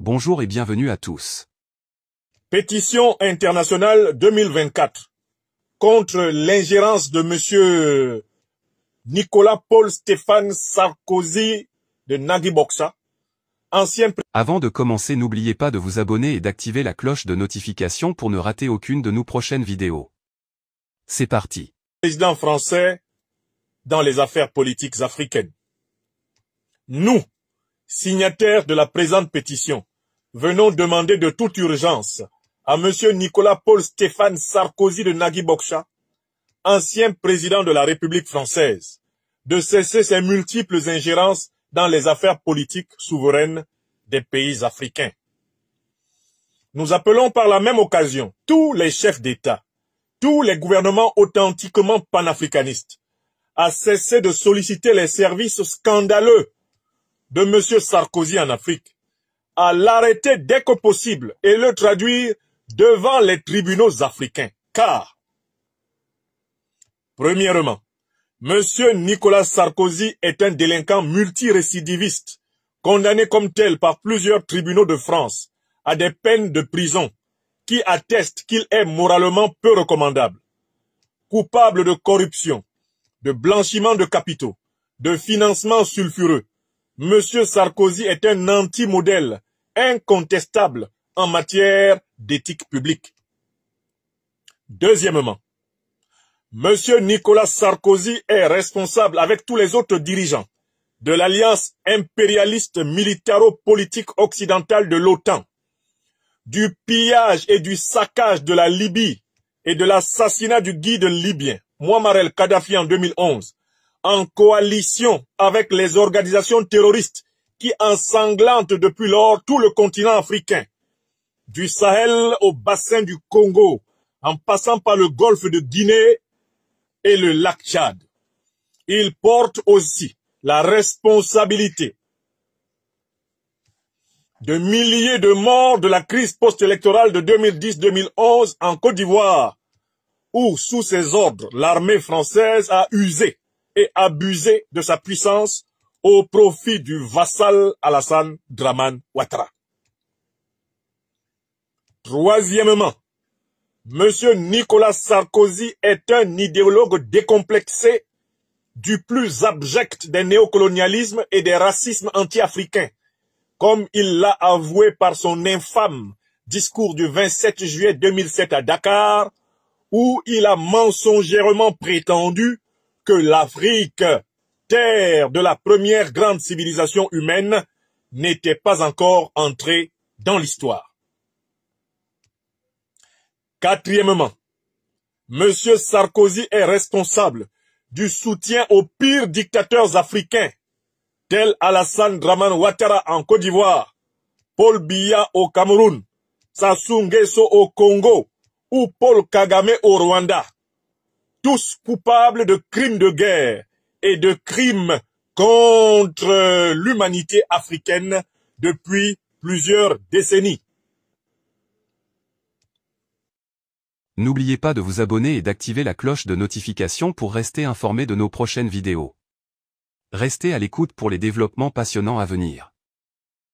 Bonjour et bienvenue à tous. Pétition internationale 2024 contre l'ingérence de monsieur Nicolas Paul Stéphane Sarkozy de Nagui Boxa, ancien Avant de commencer, n'oubliez pas de vous abonner et d'activer la cloche de notification pour ne rater aucune de nos prochaines vidéos. C'est parti. Président français dans les affaires politiques africaines. Nous, signataires de la présente pétition, venons demander de toute urgence à M. Nicolas Paul Stéphane Sarkozy de Nagui Boksha, ancien président de la République française, de cesser ses multiples ingérences dans les affaires politiques souveraines des pays africains. Nous appelons par la même occasion tous les chefs d'État, tous les gouvernements authentiquement panafricanistes, à cesser de solliciter les services scandaleux de M. Sarkozy en Afrique à l'arrêter dès que possible et le traduire devant les tribunaux africains. Car, premièrement, M. Nicolas Sarkozy est un délinquant multirécidiviste, condamné comme tel par plusieurs tribunaux de France à des peines de prison qui attestent qu'il est moralement peu recommandable. Coupable de corruption, de blanchiment de capitaux, de financement sulfureux, Monsieur Sarkozy est un anti-modèle incontestable en matière d'éthique publique. Deuxièmement, Monsieur Nicolas Sarkozy est responsable avec tous les autres dirigeants de l'alliance impérialiste militaro-politique occidentale de l'OTAN, du pillage et du saccage de la Libye et de l'assassinat du guide libyen Mouammar el-Kadhafi en 2011, en coalition avec les organisations terroristes qui ensanglantent depuis lors tout le continent africain, du Sahel au bassin du Congo, en passant par le golfe de Guinée et le lac Tchad. Il porte aussi la responsabilité de milliers de morts de la crise post-électorale de 2010-2011 en Côte d'Ivoire, où, sous ses ordres, l'armée française a usé et abusé de sa puissance au profit du vassal Alassane Draman Ouattara. Troisièmement, M. Nicolas Sarkozy est un idéologue décomplexé du plus abject des néocolonialismes et des racismes anti-africains, comme il l'a avoué par son infâme discours du 27 juillet 2007 à Dakar, où il a mensongèrement prétendu que l'Afrique, terre de la première grande civilisation humaine, n'était pas encore entrée dans l'histoire. Quatrièmement, M. Sarkozy est responsable du soutien aux pires dictateurs africains, tels Alassane Draman Ouattara en Côte d'Ivoire, Paul Biya au Cameroun, Sassou au Congo ou Paul Kagame au Rwanda tous coupables de crimes de guerre et de crimes contre l'humanité africaine depuis plusieurs décennies. N'oubliez pas de vous abonner et d'activer la cloche de notification pour rester informé de nos prochaines vidéos. Restez à l'écoute pour les développements passionnants à venir.